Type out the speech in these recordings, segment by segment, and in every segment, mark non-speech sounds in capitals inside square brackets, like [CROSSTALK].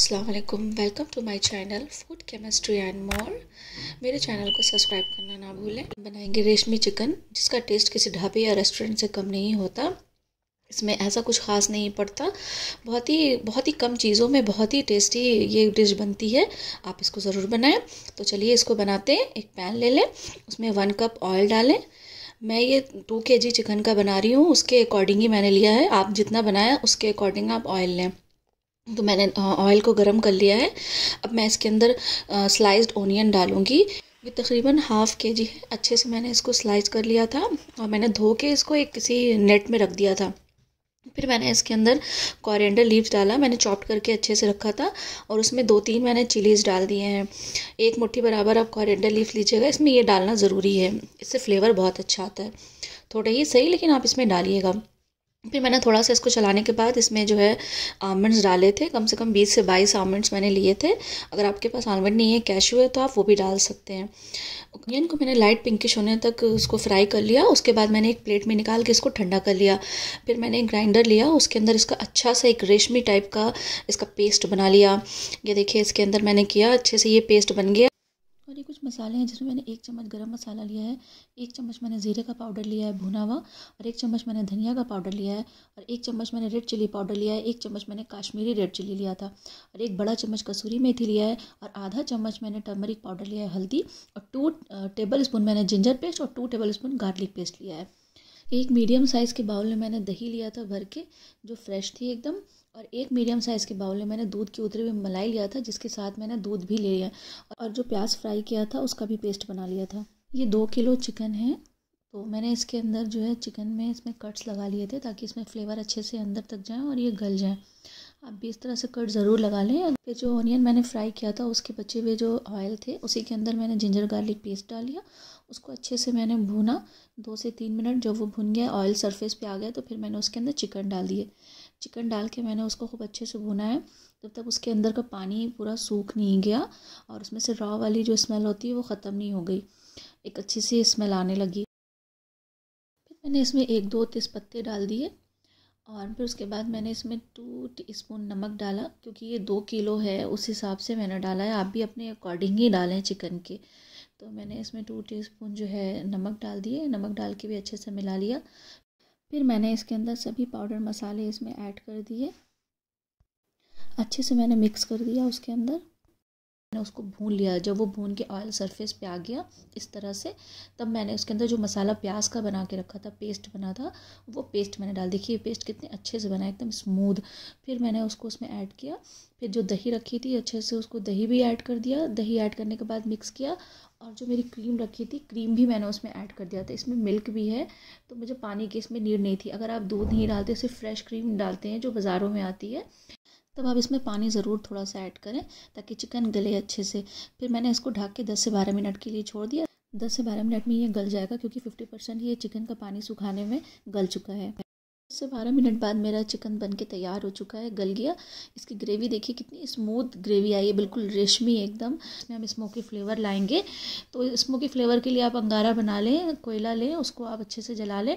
असलकम welcome to my channel food chemistry and more मेरे channel को सब्सक्राइब करना ना भूलें बनाएंगे रेशमी चिकन जिसका टेस्ट किसी ढाबे या रेस्टोरेंट से कम नहीं होता इसमें ऐसा कुछ ख़ास नहीं पड़ता बहुत ही बहुत ही कम चीज़ों में बहुत ही टेस्टी ये डिश बनती है आप इसको ज़रूर बनाएं तो चलिए इसको बनाते हैं एक पैन ले लें उसमें वन कप ऑयल डालें मैं ये टू के जी चिकन का बना रही हूँ उसके अकॉर्डिंग ही मैंने लिया है आप जितना बनाया उसके अकॉर्डिंग आप ऑयल लें तो मैंने ऑयल को गर्म कर लिया है अब मैं इसके अंदर स्लाइस्ड ऑनियन डालूंगी ये तकरीबन हाफ़ के जी है अच्छे से मैंने इसको स्लाइस कर लिया था और मैंने धो के इसको एक किसी नेट में रख दिया था फिर मैंने इसके अंदर कॉरिएंडर लीव्स डाला मैंने चॉप करके अच्छे से रखा था और उसमें दो तीन मैंने चिलीज़ डाल दिए हैं एक मुट्ठी बराबर आप कॉरिएंडर लीव लीजिएगा इसमें ये डालना ज़रूरी है इससे फ्लेवर बहुत अच्छा आता है थोड़े ही सही लेकिन आप इसमें डालिएगा फिर मैंने थोड़ा सा इसको चलाने के बाद इसमें जो है आलमंड्स डाले थे कम से कम 20 से 22 आलमंड्स मैंने लिए थे अगर आपके पास आलमंड नहीं है कैशू है तो आप वो भी डाल सकते हैं ओनियन को मैंने लाइट पिंकिश होने तक उसको फ्राई कर लिया उसके बाद मैंने एक प्लेट में निकाल के इसको ठंडा कर लिया फिर मैंने एक ग्राइंडर लिया उसके अंदर इसका अच्छा सा एक रेशमी टाइप का इसका पेस्ट बना लिया ये देखिए इसके अंदर मैंने किया अच्छे से ये पेस्ट बन गया और ये कुछ मसाले हैं जिसमें मैंने एक चम्मच गरम मसाला लिया है एक चम्मच मैंने ज़ीरे का पाउडर लिया है भुना हुआ और एक चम्मच मैंने धनिया का पाउडर लिया है और एक चम्मच मैंने रेड चिली पाउडर लिया है एक चम्मच मैंने काश्मीरी रेड चिली लिया था और एक बड़ा चम्मच कसूरी मेथी लिया है और आधा चम्मच मैंने टर्मरिक पाउडर लिया है हल्दी और टू टेबल स्पून मैंने जिंजर पेस्ट और two tablespoon garlic paste लिया है एक मीडियम साइज़ के बाउल में मैंने दही लिया था भर के जो फ्रेश थी एकदम और एक मीडियम साइज़ के बाउल में मैंने दूध की उतरी हुई मलाई लिया था जिसके साथ मैंने दूध भी ले लिया और जो प्याज फ्राई किया था उसका भी पेस्ट बना लिया था ये दो किलो चिकन है तो मैंने इसके अंदर जो है चिकन में इसमें कट्स लगा लिए थे ताकि इसमें फ्लेवर अच्छे से अंदर तक जाएँ और ये गल जाएँ आप भी इस तरह से कट ज़रूर लगा लें फिर जो ऑनियन मैंने फ्राई किया था उसके बचे हुए जो ऑयल थे उसी के अंदर मैंने जिंजर गार्लिक पेस्ट डाल लिया उसको अच्छे से मैंने भुना दो से तीन मिनट जब वो भुन गया ऑयल सरफेस पे आ गया तो फिर मैंने उसके अंदर चिकन डाल दिए चिकन डाल के मैंने उसको खूब अच्छे से भुना है तब तक उसके अंदर का पानी पूरा सूख नहीं गया और उसमें से रॉ वाली जो स्मेल होती है वो ख़त्म नहीं हो गई एक अच्छी सी स्मेल आने लगी फिर मैंने इसमें एक दो पत्ते डाल दिए और फिर उसके बाद मैंने इसमें टू टी स्पून नमक डाला क्योंकि ये दो किलो है उस हिसाब से मैंने डाला है आप भी अपने अकॉर्डिंग ही डालें चिकन के तो मैंने इसमें टू टी स्पून जो है नमक डाल दिए नमक डाल के भी अच्छे से मिला लिया फिर मैंने इसके अंदर सभी पाउडर मसाले इसमें ऐड कर दिए अच्छे से मैंने मिक्स कर दिया उसके अंदर मैंने उसको भून लिया जब वो भून के ऑयल सरफेस पे आ गया इस तरह से तब मैंने उसके अंदर जो मसाला प्याज का बना के रखा था पेस्ट बना था वो पेस्ट मैंने डाल देखिए पेस्ट कितने अच्छे से बना एकदम स्मूथ फिर मैंने उसको उसमें ऐड किया फिर जो दही रखी थी अच्छे से उसको दही भी ऐड कर दिया दही ऐड करने के बाद मिक्स किया और जो मेरी क्रीम रखी थी क्रीम भी मैंने उसमें ऐड कर दिया था इसमें मिल्क भी है तो मुझे पानी की इसमें नीड नहीं थी अगर आप दूध नहीं डालते सिर्फ फ्रेश क्रीम डालते हैं जो बाज़ारों में आती है तब आप इसमें पानी ज़रूर थोड़ा सा ऐड करें ताकि चिकन गले अच्छे से फिर मैंने इसको ढक के दस से बारह मिनट के लिए छोड़ दिया दस से बारह मिनट में ये गल जाएगा क्योंकि फिफ्टी परसेंट ये चिकन का पानी सुखाने में गल चुका है से बारह मिनट बाद मेरा चिकन बन के तैयार हो चुका है गल गया इसकी ग्रेवी देखिए कितनी स्मूथ ग्रेवी आई है बिल्कुल रेशमी एकदम इसमें हम स्मोकी फ्लेवर लाएंगे तो स्मोकी फ्लेवर के लिए आप अंगारा बना लें कोयला लें उसको आप अच्छे से जला लें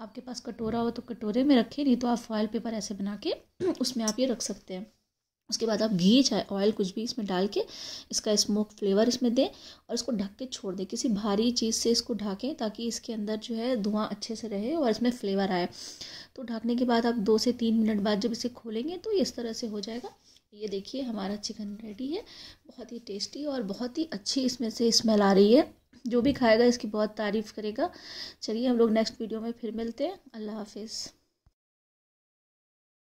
आपके पास कटोरा हो तो कटोरे में रखें नहीं तो आप फॉयल पेपर ऐसे बना के [CLEARS THROAT] उसमें आप ये रख सकते हैं उसके बाद आप घी चाहे ऑयल कुछ भी इसमें डाल के इसका स्मोक फ्लेवर इसमें दें और इसको ढक के छोड़ दें किसी भारी चीज़ से इसको ढाकें ताकि इसके अंदर जो है धुआं अच्छे से रहे और इसमें फ्लेवर आए तो ढकने के बाद आप दो से तीन मिनट बाद जब इसे खोलेंगे तो इस तरह से हो जाएगा ये देखिए हमारा चिकन रेडी है बहुत ही टेस्टी और बहुत ही अच्छी इसमें से स्मेल आ रही है जो भी खाएगा इसकी बहुत तारीफ़ करेगा चलिए हम लोग नेक्स्ट वीडियो में फिर मिलते हैं अल्लाह हाफिज़